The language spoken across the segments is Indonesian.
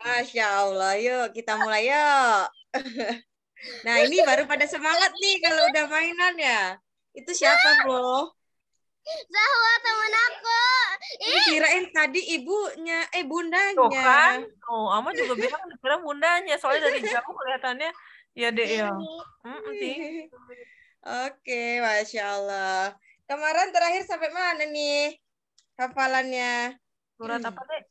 Masya Allah, yuk kita mulai yuk. Nah ini baru pada semangat nih kalau udah mainan ya. Itu siapa bro? Zahwa teman aku. Ini Kirain tadi ibunya, eh bundanya. Tuh kan? Oh, Ama juga bilang kira bundanya. Soalnya dari jauh kelihatannya ya deh ya. Hmm, Oke, Masya Allah. Kemarin terakhir sampai mana nih hafalannya? Surat hmm. apa deh?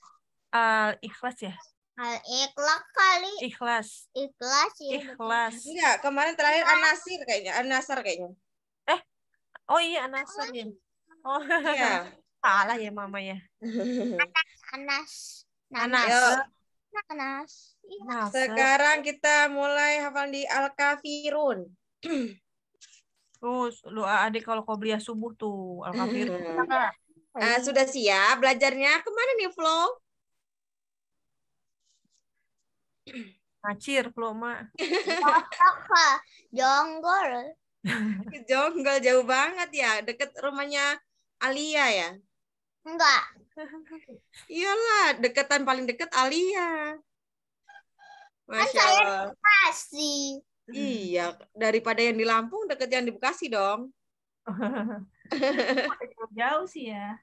Ah, Al-Ikhlas ya? Al ikhlas kali. Ikhlas. Ikhlas. Ya. Ikhlas. Enggak, kemarin terakhir Anasir kayaknya, Anasar kayaknya. Eh. Oh iya Anasar oh, ya. Oh. Iya. Salah ya mama ya. Anas. Anas. Anas. Anas. Iya. Anas. Sekarang kita mulai hafal di Al-Kafirun. Terus lu ah, adik kalau kau qobliyah subuh tuh Al-Kafirun. Uh, sudah siap belajarnya? Kemana nih vlog? Ngacir lu Apa? Jonggol. Jonggol jauh banget ya, deket rumahnya Alia ya? Enggak. Iyalah, deketan paling deket Alia. Masya Allah. Kan saya Bekasi. Iya, daripada yang di Lampung deket yang di Bekasi dong. jauh sih ya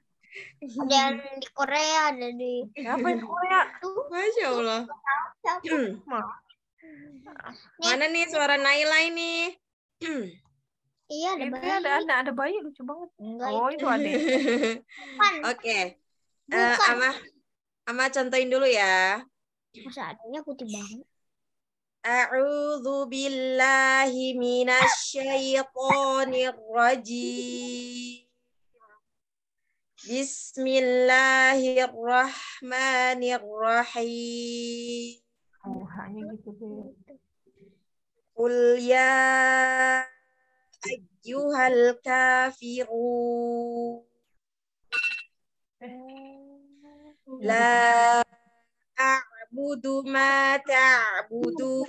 dan di Korea ada di apa di Korea tuh masya Allah hmm. mana nih suara Naila ini iya ada bayi ada ada, ada bayi lucu banget oh itu, ada oke okay. Eh, uh, ama ama contohin dulu ya masa adanya putih banget A'udzu billahi minasy بسم الله الرحمن الرحيم قل يا أيها الكافرون لا أعبد ما تعبدون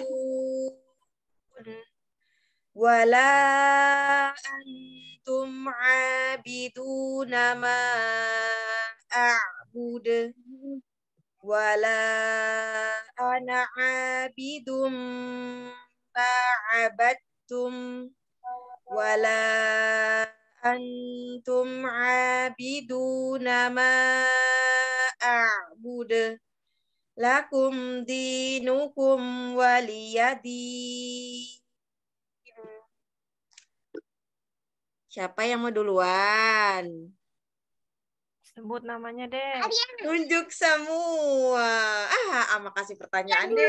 wala antum abiduna ma a'bud wala ana abidum ma abadtum wala antum abiduna ma a'bud lakum dinukum waliyadin Siapa yang mau duluan? Sebut namanya deh. Tunjuk semua. Ah, ama ah, kasih pertanyaan deh.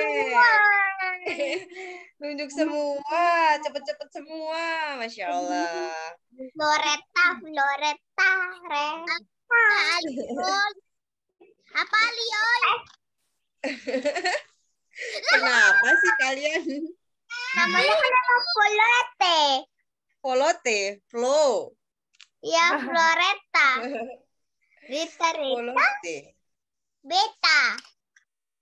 Tunjuk semua, cepet-cepet semua. Masya Allah. Loreta, Loreta, Reta, Apa Lion? Kenapa sih kalian? Namanya kan Lorete. Volote, Flo? Ya, floreta. Rita, Rita. Beta.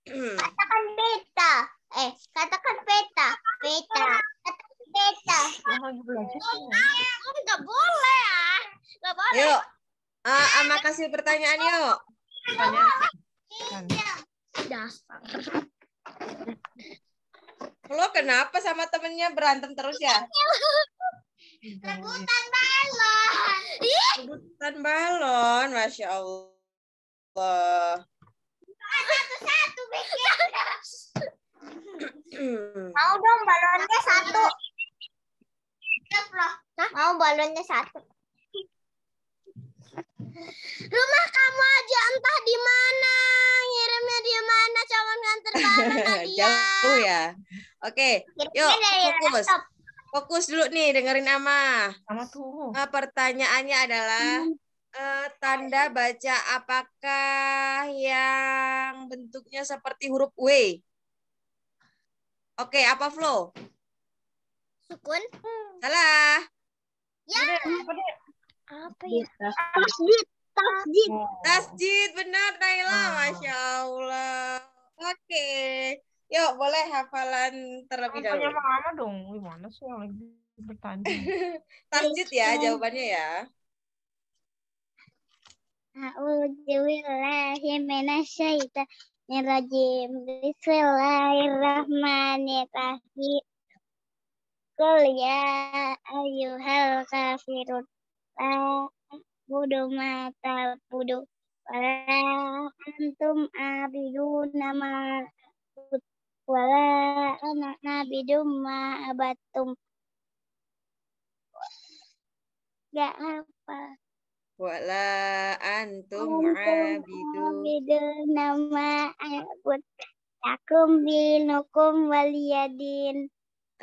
Hmm. katakan beta. Eh, katakan beta. Beta. Katakan beta. Enggak boleh ya, Enggak boleh. Yuk. Uh, ah, ama ah, kasih pertanyaan yuk. Dasar. Lo kenapa sama temennya berantem terus ya? Iya. Rebutan balon. Rebutan balon, masya Allah. Satu-satu Mau dong balonnya satu. Mau balonnya satu. Rumah kamu aja entah di mana, ngirimnya di mana, calon nganter balon ya. Jauh ya. Oke, yuk fokus fokus dulu nih dengerin Ama. Ama tuh. Nah, pertanyaannya adalah uh, tanda baca apakah yang bentuknya seperti huruf W? Oke, okay, apa flow? Sukun. Salah. Ya. apa ya? Tasjid. Tasjid benar Naila, ah. masya Allah. Oke. Okay. Yuk, boleh hafalan terlebih dahulu. Tanya mama dong, gimana sih yang lagi bertanding? Tarjit ya jawabannya ya. A'udzubillahiminasyaitonirrajim. Bismillahirrahmanirrahim. kul ya ayuhal kafirun. La budu mata budu. Wala antum abidu nama wala anak Nabi duma abatum gak ya, apa wala antum abidu abidu nama abud takum binukum waliyadin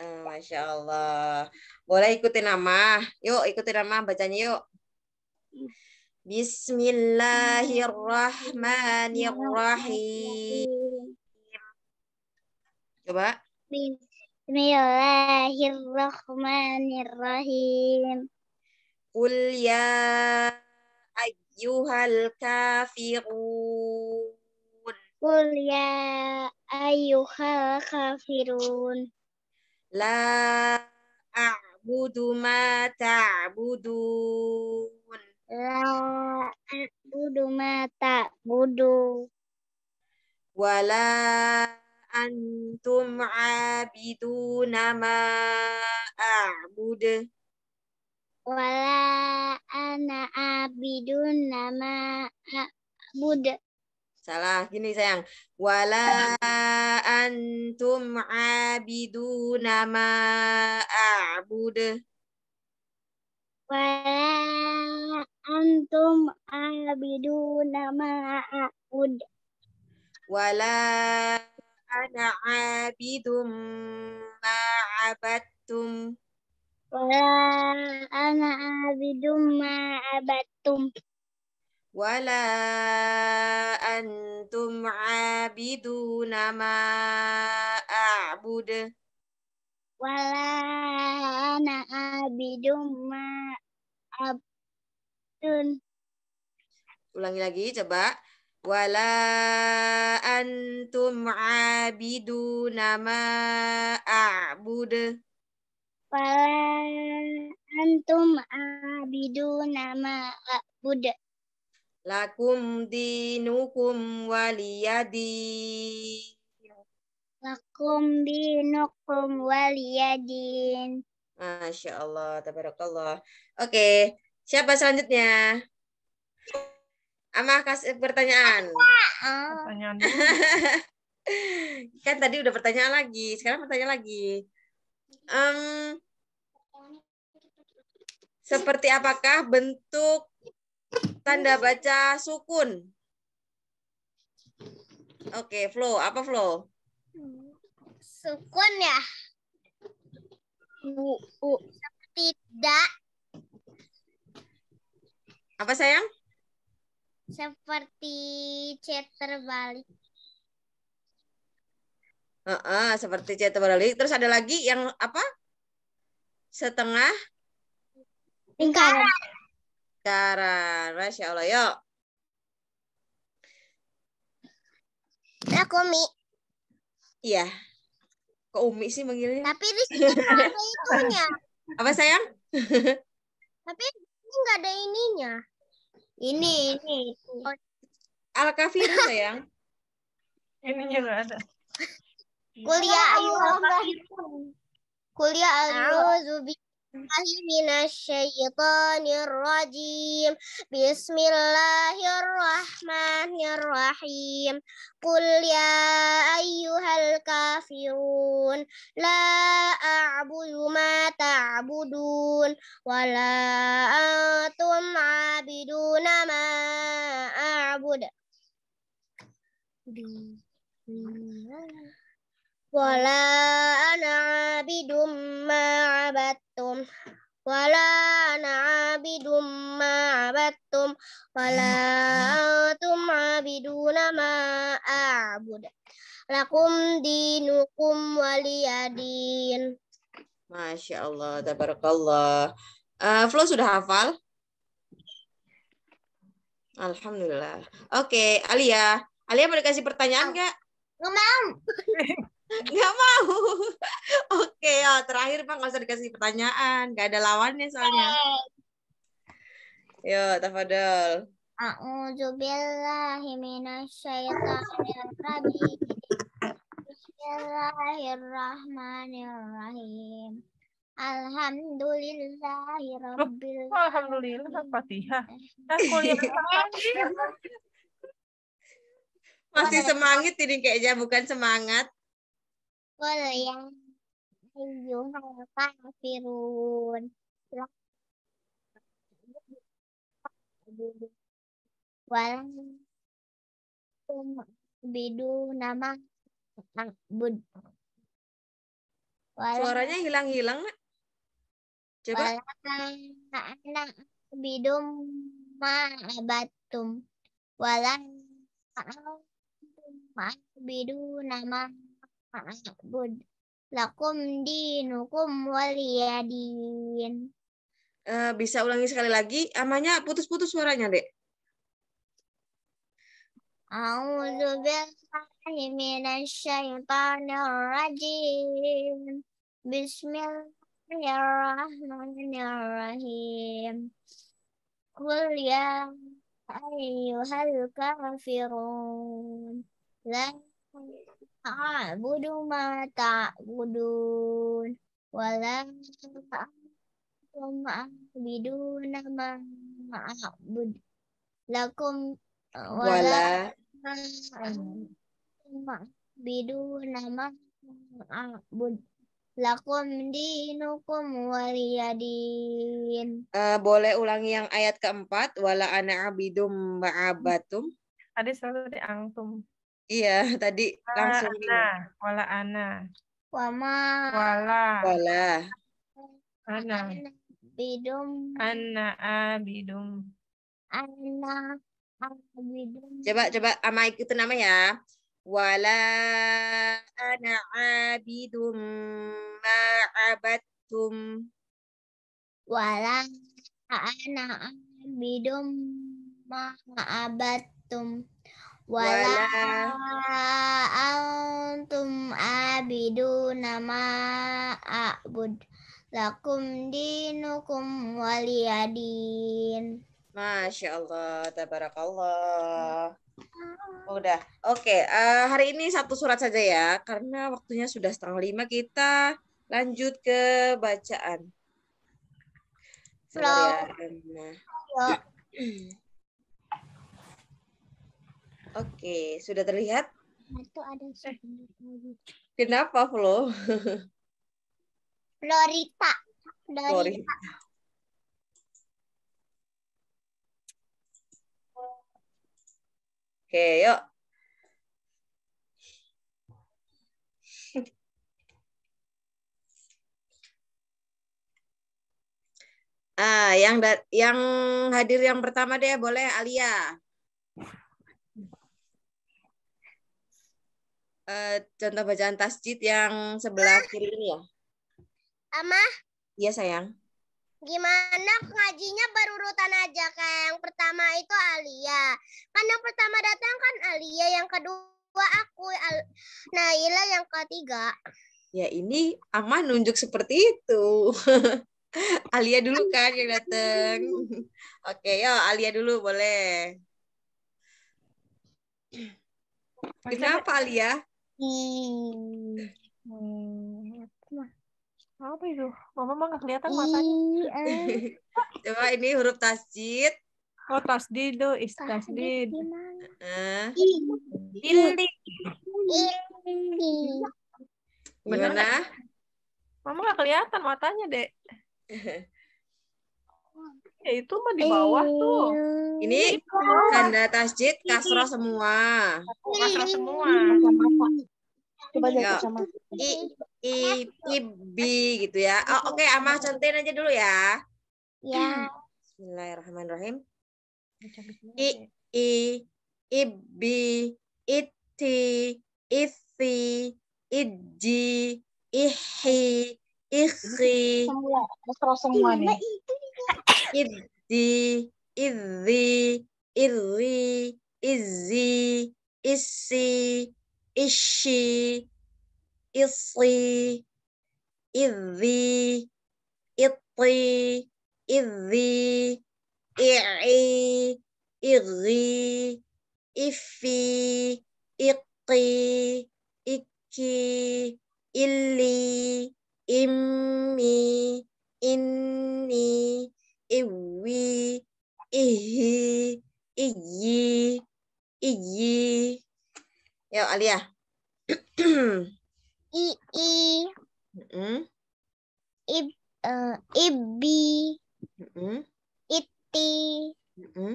ah, Masya Allah. Boleh ikuti nama. Yuk, ikuti nama. Bacanya yuk. Hmm. Bismillahirrahmanirrahim. Coba. Bismillahirrahmanirrahim. Qul ya ayyuhal kafirun. Qul ya ayyuhal kafirun. La a'budu ma ta'budun. La a'budu ma ta'budun. Wala antum abiduna nama a'bud wala ana abidun nama abud salah gini sayang wala antum abidu nama abud wala antum abidu nama abud wala ana abidum ma abattum wala ana abidum ma abattum wala antum abiduna ma a'bud wala ana abidum ma abdun ulangi lagi coba wala antum abidu nama a'bud wala antum abidu nama a'bud lakum dinukum waliyadi lakum dinukum waliyadin Masya Allah, tabarakallah. Oke, siapa selanjutnya? Ama kasih pertanyaan. Pertanyaan. kan tadi udah pertanyaan lagi, sekarang pertanyaan lagi. Um, seperti apakah bentuk tanda baca sukun? Oke, okay, flow. Apa flow? Sukun ya. Bu, bu. Tidak. Apa sayang? seperti chat terbalik. Uh -uh, seperti chat terbalik. Terus ada lagi yang apa? Setengah lingkaran. Lingkaran. Masya Allah, yuk. Aku Umi. Iya. Kok Umi sih manggilnya? Tapi di sini ada itunya. Apa sayang? Tapi ini nggak ada ininya. Ini, hmm. ini. Oh. Al kafir sayang. ini juga ada. Kuliah al Kuliah al Zubi. الله من الشيطان الرجيم بسم الله الرحمن الرحيم قل يا أيها الكافرون لا أعبد ما تعبدون ولا أنتم عابدون ما أعبد wala ana abidum ma abattum wala ana abidum ma abattum wala antum abiduna ma a'bud lakum dinukum waliyadin Masya Allah, tabarakallah. Uh, Flo sudah hafal? Alhamdulillah. Oke, okay, Alia. Alia mau dikasih pertanyaan nggak? Nggak mau. nggak mau oke oh, terakhir pak nggak usah dikasih pertanyaan nggak ada lawannya soalnya yo tafadol A'udzu billahi Bismillahirrahmanirrahim. Alhamdulillahi rabbil Alhamdulillah Fatihah. Aku Masih semangat ini kayaknya bukan semangat. Qul ya ayyuhal kafirun. Walang bidu nama bud. Suaranya hilang-hilang, Coba. anak bidu ma abatum. Walang bidu nama A'bud lakum dinukum waliyadin. Uh, bisa ulangi sekali lagi, amanya putus-putus suaranya, Dek. A'udzu billahi minasyaitonir rajim. Bismillahirrahmanirrahim. Qul ya ayyuhal kafirun. La Ah, budu mata ta'budun Wala kum a'biduna nama a'bud Lakum eh, Wala A'biduna nama a'bud Lakum dinukum waliyadin. Uh, eh, boleh ulangi yang ayat keempat. Wala ana abidum ma'abatum. ada selalu diangtum. Iya, tadi wala langsung ana, wala ana. Wama. Wala. Wala. Ana. Bidum. Ana abidum. Ana abidum. Coba coba ama itu nama ya. Wala ana abidum ma abattum. Wala ana abidum ma abattum wala antum abidu nama abud lakum dinukum waliyadin Masya Allah, tabarakallah. Udah, oke. Okay. Uh, eh, hari ini satu surat saja ya, karena waktunya sudah setengah lima. Kita lanjut ke bacaan. Selamat Oke, sudah terlihat? Itu ada eh. Kenapa, Flo? Florita. Florita. Florita. Oke, yuk. Ah, yang yang hadir yang pertama deh boleh Alia. Eh, contoh bacaan tasjid yang sebelah Ma. Ah. kiri ini ya? Ama? Iya sayang. Gimana ngajinya berurutan aja kayak yang pertama itu Alia. Kan yang pertama datang kan Alia, yang kedua aku, Al Naila yang ketiga. Ya ini Ama nunjuk seperti itu. Alia dulu kan yang datang. Oke, ya Alia dulu boleh. Kenapa Alia? Hmm, apa itu? Mama mah nggak kelihatan matanya. Eh. Coba ini huruf tasjid. Oh, tasjid tuh, is tasjid. Uh, Ildi. Gimana? Mama nggak kelihatan matanya, Dek. ya itu mah di bawah iya. tuh. Ini tanda tasjid iya. kasroh semua. Kasroh semua. Coba lihat iya. I, I, b gitu ya. Oh, Oke, okay, Amah centin aja dulu ya. Ya. Bismillahirrahmanirrahim. I, i, ibi, iti, isi, iji, ihi, ihi. Semua, kasroh semua nih. iddi, iddi, iddi, izzi, ishi, issi, iddi, itti, iddi, i'i, iddi, iffi, iqi, iki, illi, immi, inni, iwi, ihi, iyi, iyi. Yuk Alia. i Mm -hmm. Ib, uh, ibi. Mm -hmm. Iti. Mm -hmm.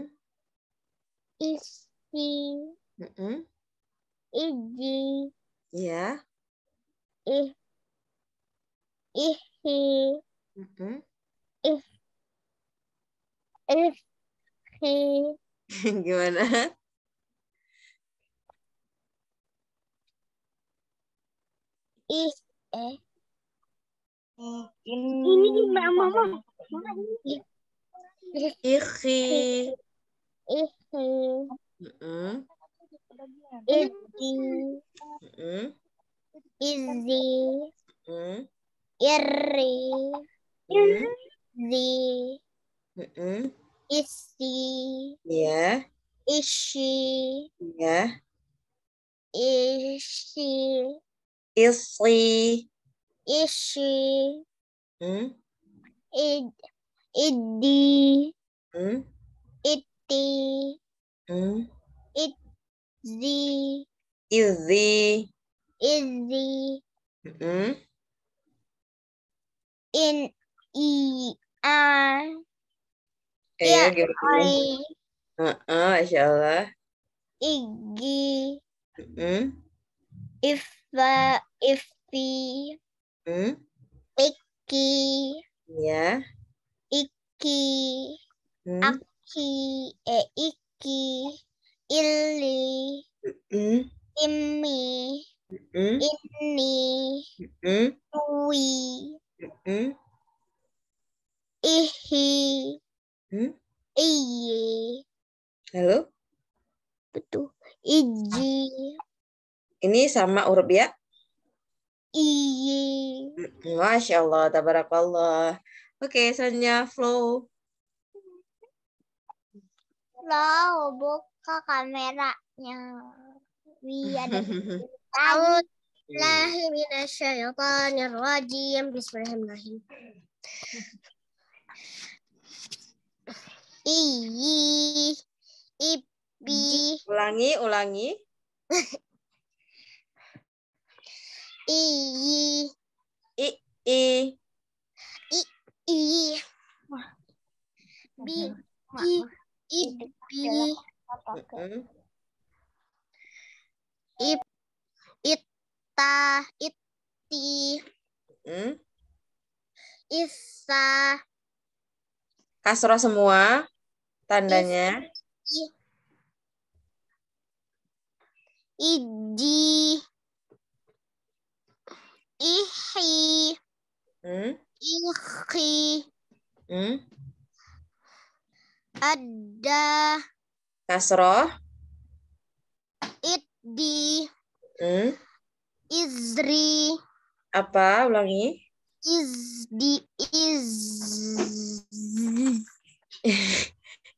Isi. Mm -hmm. Iji. Ya. Yeah. Ih. Ihi. Mm -hmm. Ih if eh, he gimana if eh ini mbak mama Ihi. Ihi. Izi. Izi. Iri. Zi. Is she? Yeah. Is she? Yeah. Is she? Is she? Is she? Hmm? It, it, Hmm? Itty. Hmm? It, the. Is the. Is the. -hmm. In, e, Iya, Oi. Gitu ya. Heeh, Uh -uh, Insya Allah. Igi. Mm. Ifa, Ifi. Mm. Iki. Ya. Iki. Mm. Aki. e Iki. Ili. Mm. Imi. Mm. Ini. Mm. Tui. Mm. Ihi. Hmm? Iya. Halo? Betul. Iji. Ini sama huruf ya? Iya. Hmm, Masya Allah, tabarakallah. Oke, okay, selanjutnya flow. Flow, buka kameranya. Wi ada tahun. rajim. Bismillahirrahmanirrahim. Iyi. Ibi. Ulangi, ulangi. Iyi. I, i. I, i. Bi, i, i Ip, ita, iti. Hmm? Isa. kasro semua. Tandanya? Iji. Ihi. Hmm? Ihi. Hmm? Ada. Kasroh. Itdi. Hmm? Izri. Apa? Ulangi. Izdi. Iz.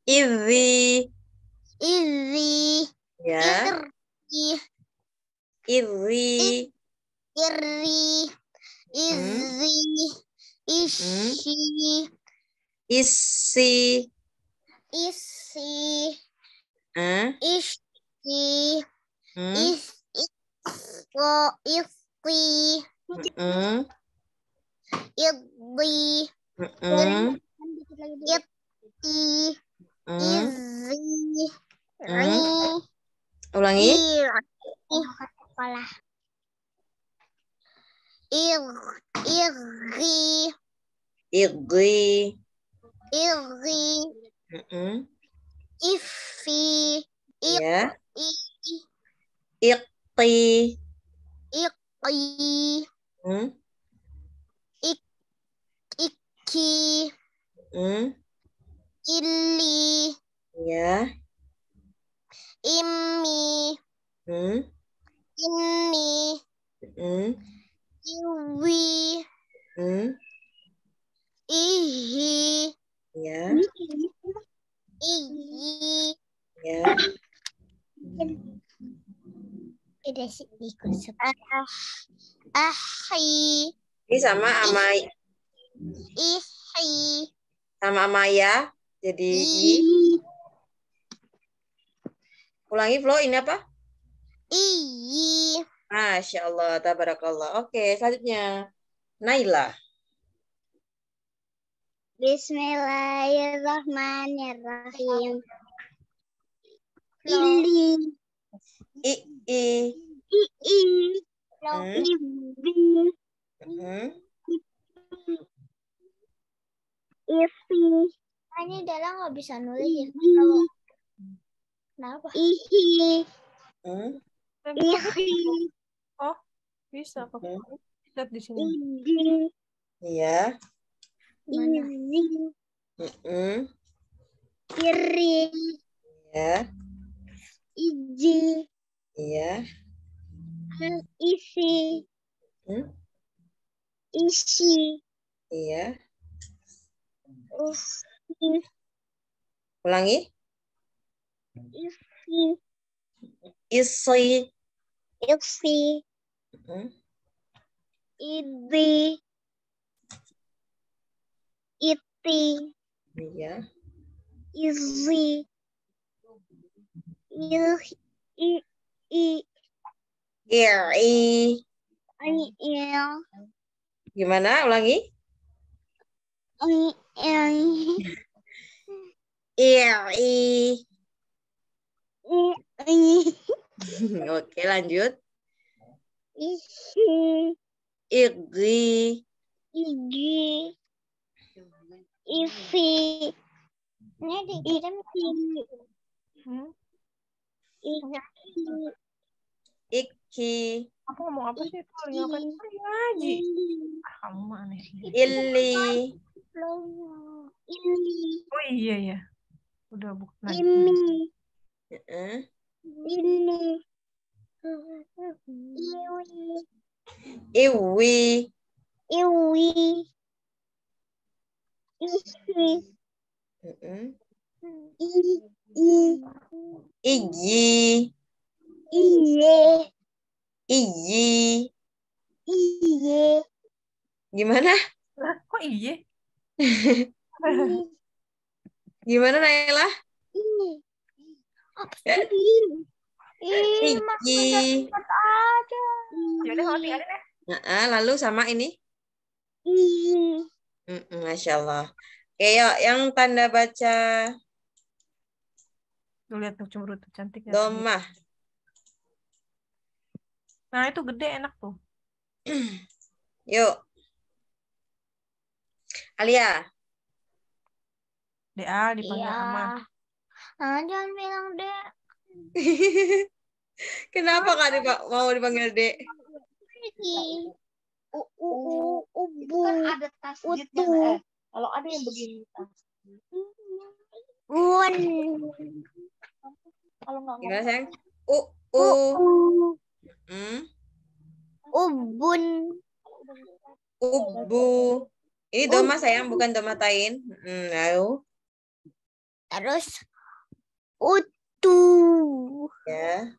Izi. Izi. Ya. Izi. Izi. Iri. Izi. Ishi. Isi. Isi. Eh? Ishi. Hmm? Is, isko, iski. Hmm? Idli. Hmm? Iti. Izri. Hmm. hmm. Ulangi. Izri, Izri, Izri, hmm. Irri. Ifi. Ya. Iqti. Hmm. Ik, iki. Hmm. Illi. Ya. Immi. Hmm. Inni. Hmm. Iwi. Hmm. Ihi. Ya. ihi Ya. Beda sih dikursif. Ahi. Ini sama amai Ihi. Sama amaya jadi I. Ulangi Flo, ini apa? I. Masya Allah, tabarakallah. Oke, selanjutnya Naila. Bismillahirrahmanirrahim. Ili. I i. I i. Hmm. Hmm. Ini hmm. Dela nggak bisa nulis ya. Kenapa? Ihi. Hmm? Ihi. Oh, bisa kok. Hmm? Lihat di sini. Iya. ini Mm Kiri. Iya. Iji. Iya. Isi. Hmm? Isi. Ulangi. Isi. Isi. Isi. Hmm? Idi. Iti. Iya. Izi. i i, i. I, i. I, Gimana? Ulangi. I, I. Iri, iya, Oke, lanjut. Isi. Igi. Igi. Isi. Ini dikirim Iki. Iki. Aku ngomong apa sih? Aku ngapain ngaji? Kamu aneh sih. Illi. Illi. Oh iya ya. Udah bukan. Ini. Uh -uh. Ini. Iwi. Iwi. Iwi. Iwi. iwi iwi Iye. Iye. Iye. Gimana? kok iye? Gimana Naila? Ini. Apa aja. Nah, lalu sama ini? ini Masya Allah. Oke, yuk. Yang tanda baca. Lu lihat tuh tuh Cantik. Ya. Domah. Nah, itu gede enak tuh. yuk. Alia. DA dipanggil iya. Ama. Ah, jangan bilang deh. Kenapa kak dipa mau dipanggil Dek? U u u kan ubu. Kan ada tasbihnya. Kan? Kalau ada yang begini tas. Wan. Kalau nggak Gimana sayang? U u. Hmm. Ubun. Ubu. Ini doma sayang bukan doma tain. Hmm, ayo terus utu ya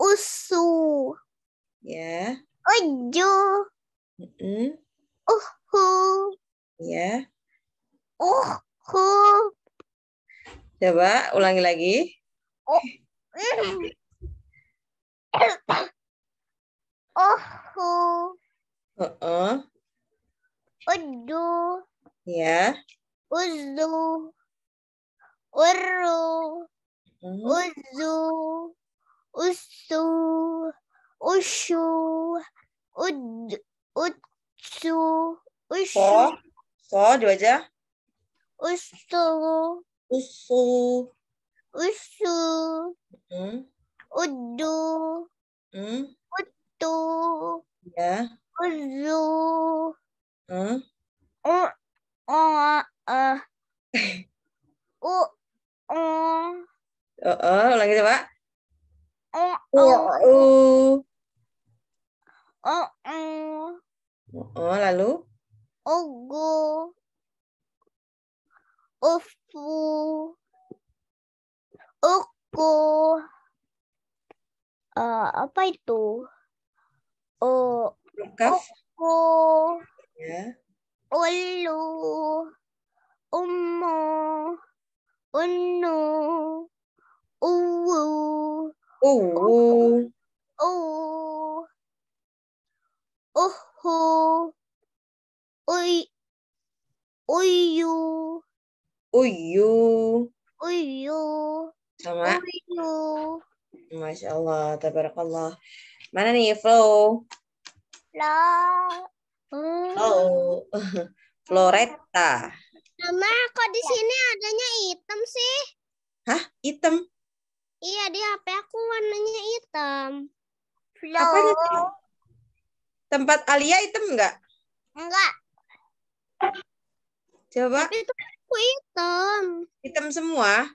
usu ya uju mm -mm. uhu ya uhu coba ulangi lagi oh uhu uh uh-uh. -uh. udu ya uzu urru, uzu, usu, ushu, ud, utsu, ushu. So, so dua aja. Usu. Usu. Usu. Hmm. Udu. Hmm. Utu. Ya. Yeah. Uzu. Hmm. uh, Uh, uh. Oh. Oh, oh ulangi coba. Oh oh. oh, oh. Oh, oh. Oh, oh lalu? Ogo. Ofu. Oko. Uh, eh, apa itu? Oh. Lukas. Oko. Ya. Olu. Uno. Uwu. Uwu. Uwu. Uhu. Uy. Uyu. Uyu. Uyu. Sama. Uyu. Masya Allah, tabarakallah. Mana nih, Flo? Flo. Flo. Floretta. Mama, kok di iya. sini adanya hitam sih? Hah? Hitam? Iya, di HP aku warnanya hitam. apa Tempat Alia hitam enggak? Enggak. Coba. Tapi itu aku hitam. Hitam semua?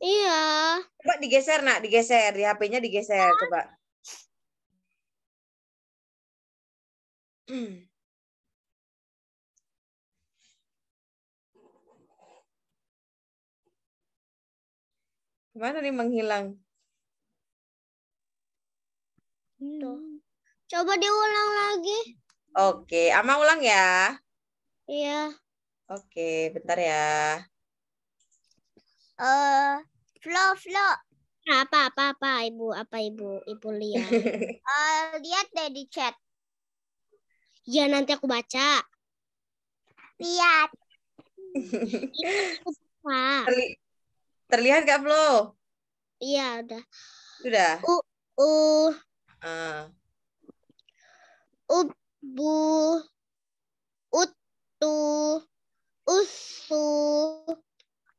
Iya. Coba digeser, nak. Digeser. Di HP-nya digeser. Coba. Hmm. Gimana nih menghilang? Tuh. Coba diulang lagi. Oke, Ama ulang ya. Iya. Oke, bentar ya. Eh, uh, Flo, Flo. Apa, apa, apa, Ibu? Apa, Ibu? Ibu lihat. uh, eh, lihat deh di chat. Ya, nanti aku baca. Lihat. Ini Terlihat gak Flo? Iya, udah. Sudah. U u uh. U utu usu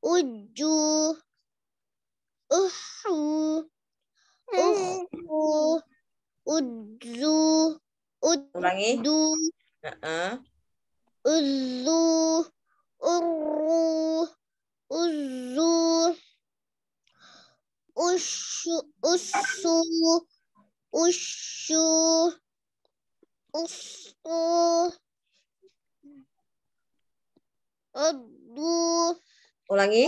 uju uhu uhu uju udu ulangi du uh -uh. uzu uru uzu usu usu usu udu ulangi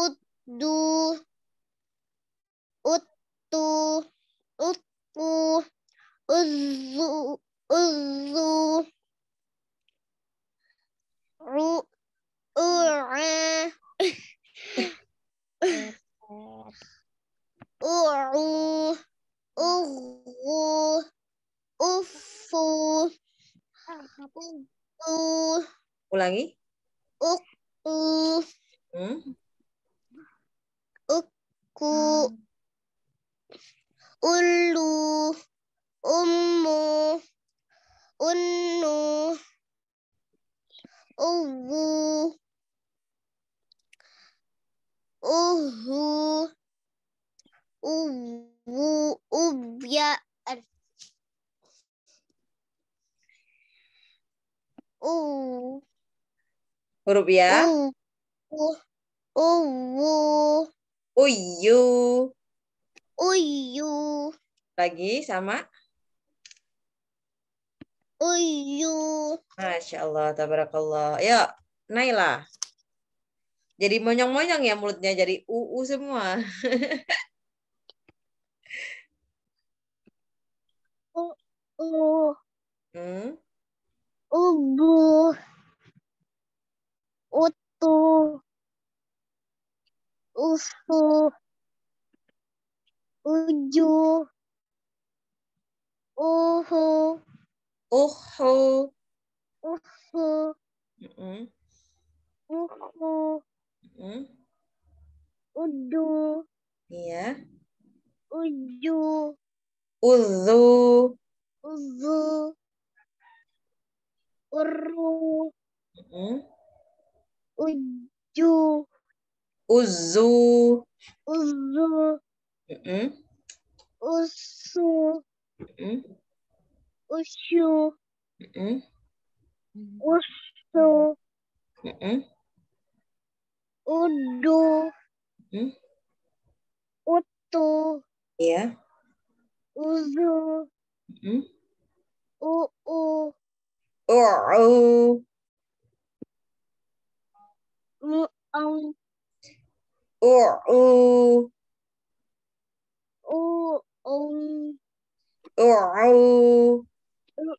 udu utu uzu uzu ru U'u, u'u, ufu, u'u. Ulangi. U'u. Hmm? Uku, Huruf ya. Uwu. Uyu. Uyu. Lagi sama? Uyu. Masya Allah, tabarakallah. ya Naila. Jadi monyong-monyong ya mulutnya, jadi uu semua. u. u. Hmm? Ubu utuh usu uju uhu uhu uhu mm uhu udu iya uju uzu uzu uru mm -hmm. Uzu. Uzu. Uzu. Uzu. Uzu. Uzu. Mm Ushu. Usu. Udu. Utu. Yeah. Uzu. Mm -hmm. Oo. Oo. أعو أعو أعو أعو أعو أغو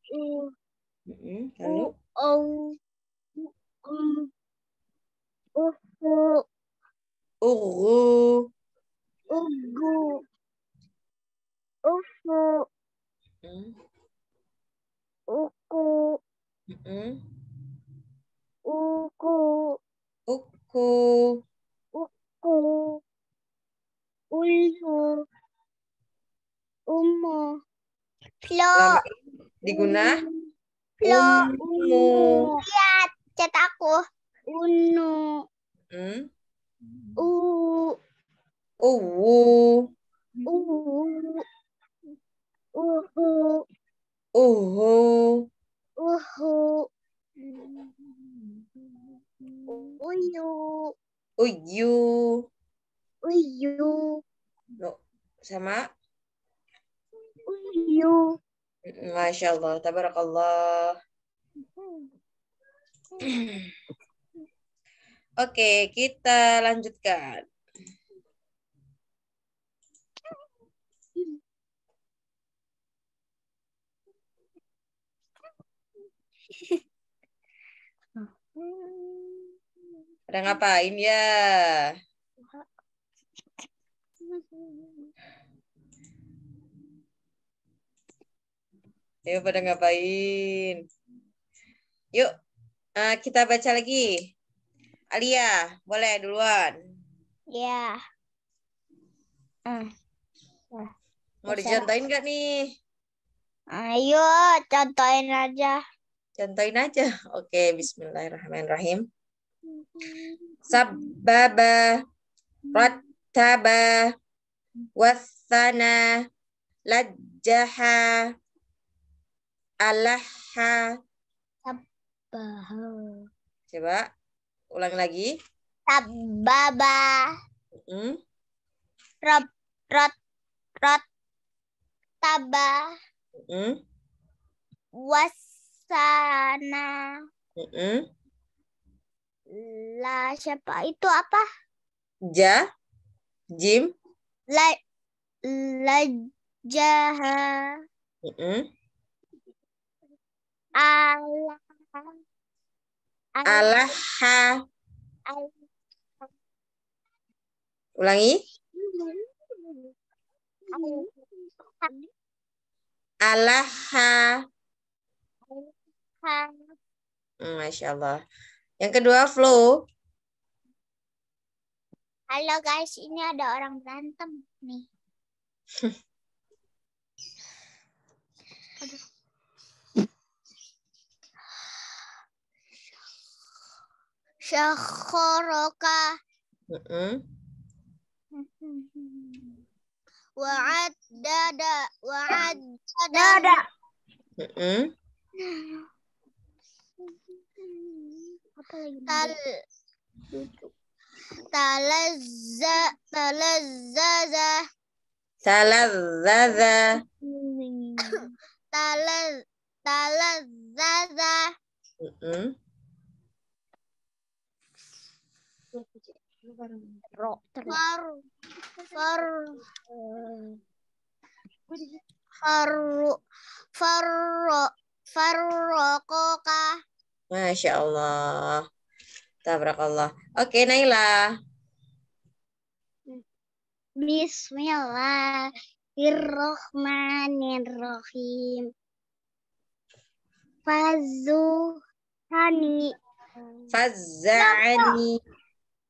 أغو أفو أكو أكو Uku. Uku. Ulu. Umu. Plo. Diguna? Plo. Umu. Lihat cat aku. Unu. Hmm? U. Uwu. SMA? Uyu. Masya Allah, tabarakallah. Oke, kita lanjutkan. Ada ngapain ya? Ayo pada ngapain? Yuk, uh, kita baca lagi. Alia, boleh duluan. Ya. Yeah. Mm. Mau dicontohin gak nih? Ayo, contohin aja. Contohin aja. Oke, bismillahirrahmanirrahim. Hmm. Sababa rattaba wassana lajjaha Alaha. Sabbaha. Coba ulang lagi. Sabbaba. heeh Rob, rot, rot, taba. hmm? Wasana. hmm? La siapa itu apa? Ja. Jim. La, la jaha. Mm Allah Ulangi. Alaha. Hmm, Masya Allah. Yang kedua, flu. Halo guys, ini ada orang berantem nih. syakhoroka mm -hmm. wa'adada wa'adada mm -hmm. Tal talazza talazzaza talazzaza talaz talazzaza mm -hmm. Ro. Haru. Haru. Haru. Farro. Masya Allah. Tabrakallah. Oke, Naila. Bismillahirrohmanirrohim. Fazuhani. Fazani.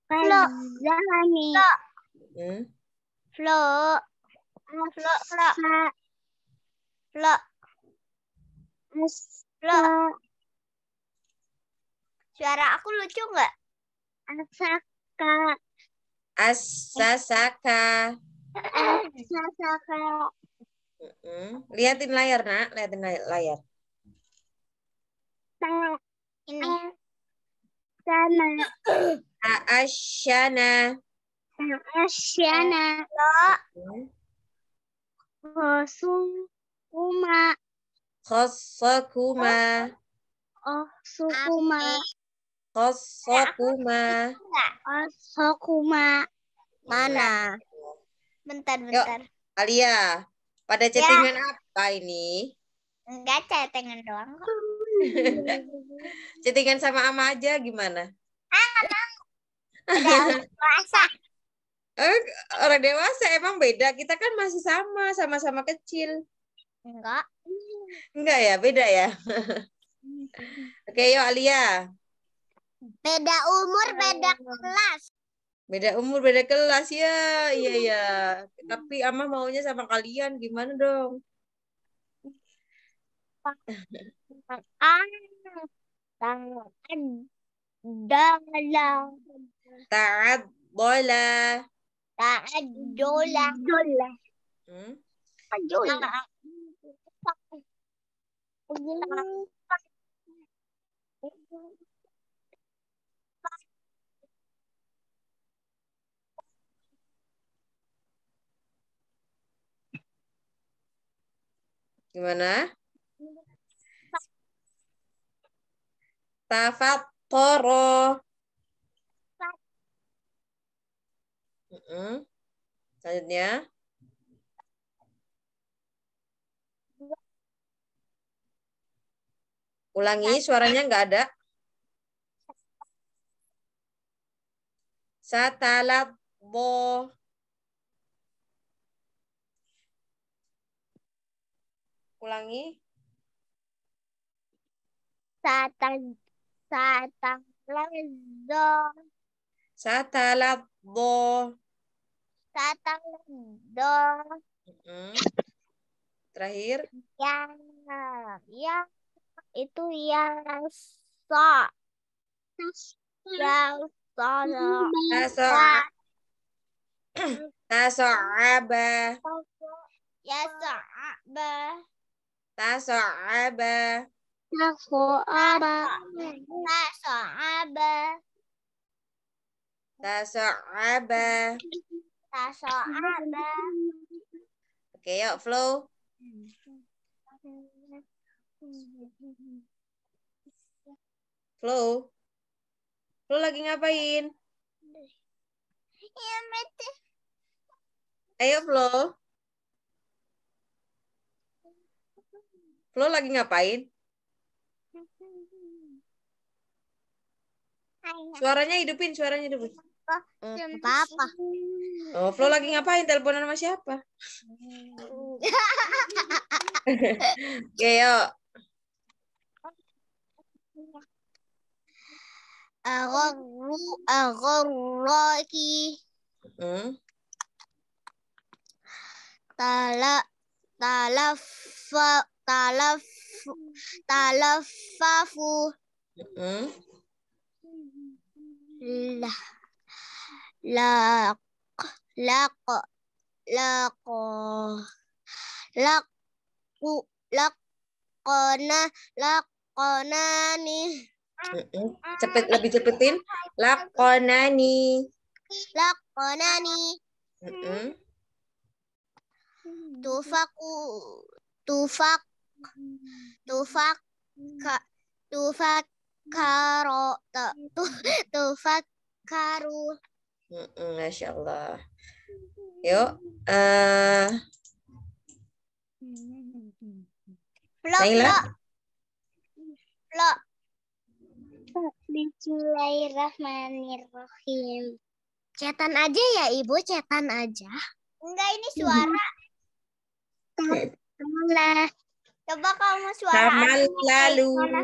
Flo, Hmm? Flo. Flo. Flo. Flo. Flo. Suara aku lucu nggak? Asaka. Asasaka. Asasaka. Mm -hmm. Liatin layar, nak. Liatin layar. Ini. Asyana. Asyana. Asyana. Khosukuma. Khosukuma. Khosukuma. Khosukuma. Khosukuma. Mana? Bentar, bentar. Yuk, Alia, pada ya. chattingan ya. apa ini? Enggak, chattingan doang kok. Chattingan sama Ama aja gimana? Ah, Orang dewasa. Eh, orang dewasa emang beda. Kita kan masih sama, sama-sama kecil. Enggak. Enggak ya, beda ya. Oke, yuk Alia. Beda umur, beda kelas. Beda umur, beda kelas ya. Iya, iya. Tapi Ama maunya sama kalian, gimana dong? ang ah, Ta'addola. Ta'addola. Ta'addola. Dola. Hmm? Ta'addola. Gimana? Tafakkoro. Mm Selanjutnya. Ulangi, suaranya nggak ada. Satalat bo. Ulangi. Satalat Satalazzo. Satalazzo. Satalazzo. mm Terakhir. Yang, yang itu yang so. Yang so. Naso. yang Yaso'aba. Ya, ya, Taso'aba. Ya, Tasoaba. Tasoaba. Tasoaba. Tasoaba. Oke, yuk flow. Flow. Flow lagi ngapain? Ya, mete. Ayo, Flow. Flow lagi ngapain? Suaranya hidupin, suaranya hidupin. Hmm, apa? Oh, Flo lagi ngapain? Teleponan sama siapa? Oke, yuk. aku agorroki. Hmm? Tala, talafa, talaf, talafafu. Hmm? lak lako lako laku lakona lakona nih ah, cepet lebih cepetin lakona nih lakona nih tufaku tufak tufak tuh tufak karo tu Karu, Masya Allah. Yuk. Uh, Naila. Lo. Bismillahirrahmanirrahim. Cetan aja ya Ibu, cetan aja. Enggak, ini suara. Lah. Coba kamu suara. Taman lalu. Suara.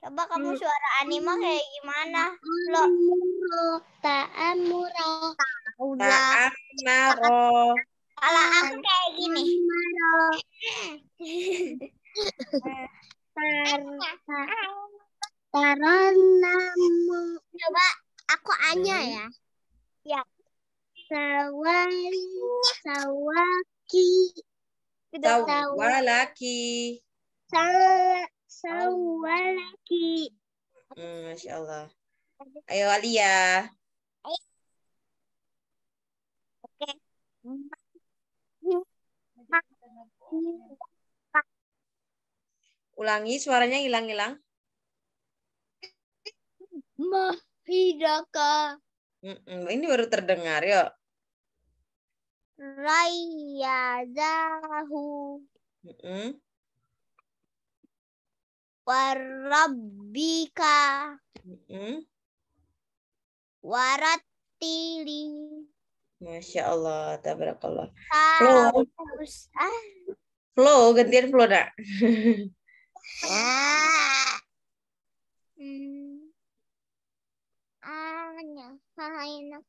Coba kamu suara anime kayak gimana? Lo ta'amuro. Ta'amuro. Kalau aku kayak gini. Taronamu. Coba aku Anya ya. Ya. Sawali sawaki Sawalaki. Sawalaki. Hmm, Masya Allah. Ayo Alia. Oke. Ulangi suaranya hilang-hilang. Mahidaka. Hmm, hmm, ini baru terdengar, yuk rayyazahu mm -hmm. warabbika mm Masya Allah, tabarakallah. Flow. Ah. gantian flow, nak. ah. hmm. Ah, ya. Hai, nak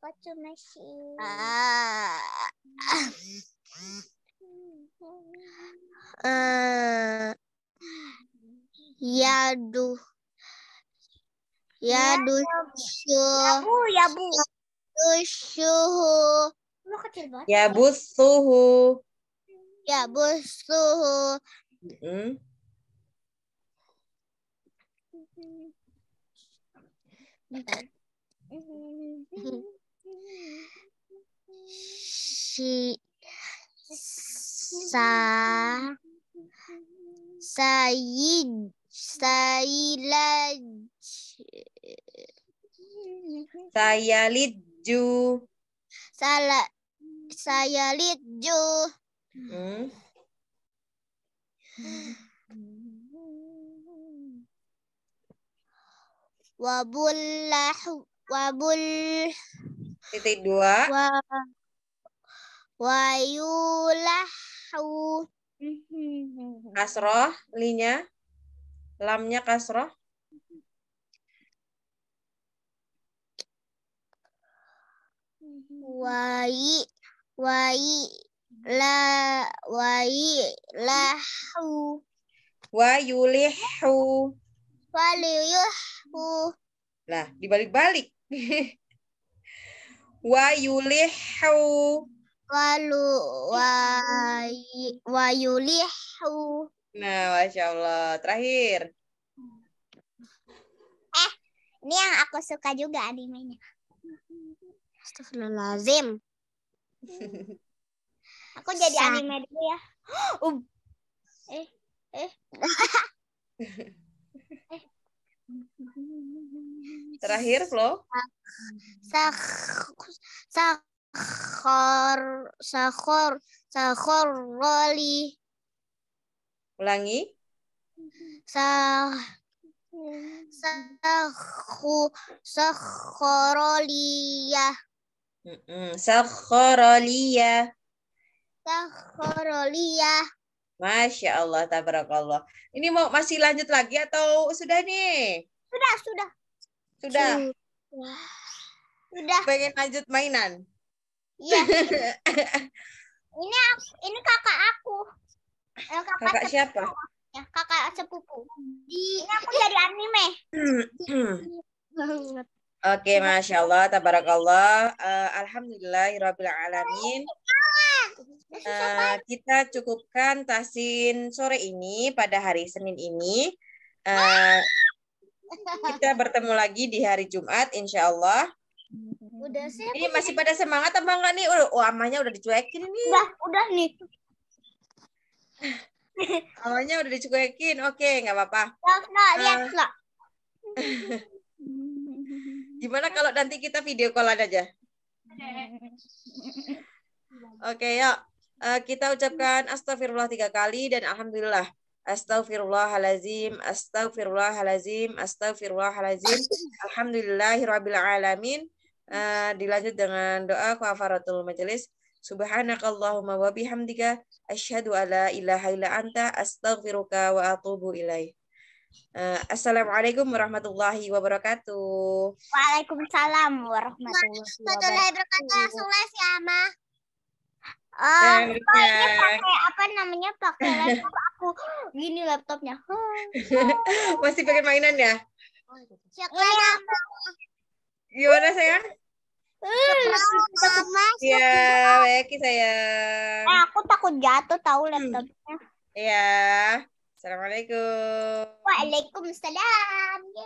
Ah. Eh, ya du ya, ya du ya bu ya, ya, ya bu suhu ya bu suhu ya bu suhu mm si sa sayid sayilaj saya lidju Sala, saya lidju hmm. wabullah wabul titik dua wa, wayulahu mhm. kasroh linya lamnya kasroh mhm. wai wai la wai lahu wayulihu waliyuhu lah dibalik-balik wayulihu walu wayulihu. Nah, masya Allah. Terakhir. Eh, ini yang aku suka juga animenya. Astagfirullahaladzim. Aku jadi Sa anime dulu ya. Um. Eh, eh. Terakhir, Flo. Sak, sak, sakhor sakhor sakhor roli ulangi sah sahu sakhoroliya sakhoroliya sakhoroliya Masya Allah, tabarakallah. Ini mau masih lanjut lagi atau sudah nih? sudah. Sudah. Sudah. sudah. Pengen lanjut mainan? Iya. ini aku ini kakak aku. Eh, kakak, kakak siapa? Ya, kakak sepupu. Di ini aku dari anime. Hmm, hmm. Oke, okay, masya Allah, tabarakallah, uh, alamin. Uh, kita cukupkan tasin sore ini pada hari Senin ini. Uh, kita bertemu lagi di hari Jumat, insya Allah. Hmm. Udah sih. Ini masih pada semangat apa enggak nih? Udah, oh, amanya udah dicuekin nih. Udah, udah nih. amanya udah dicuekin. Oke, nggak apa-apa. Lihat, uh, lihat, lihat. Gimana kalau nanti kita video callan aja? Oke, yuk. Uh, kita ucapkan astagfirullah tiga kali dan alhamdulillah. Astaghfirullahalazim, astaghfirullahalazim, astaghfirullahalazim. Alhamdulillahirabbil alamin. Eh, dilanjut dengan doa kafaratul majelis. Subhanakallahumma wa bihamdika asyhadu alla ilaha illa anta astaghfiruka wa atubu ilaih. Uh, Assalamualaikum warahmatullahi wabarakatuh. Waalaikumsalam warahmatullahi wabarakatuh. Warahmatullahi wabarakatuh. Langsung les ya, Ma. Oh, ya, eh, ya. ini pakai apa namanya? Pakai laptop aku. Gini laptopnya. Oh. Masih pakai mainan ya? Gimana sayang? Hmm. Iya, gitu, Beki sayang. Eh, aku takut jatuh tahu hmm. laptopnya. Iya. Assalamualaikum. Waalaikumsalam.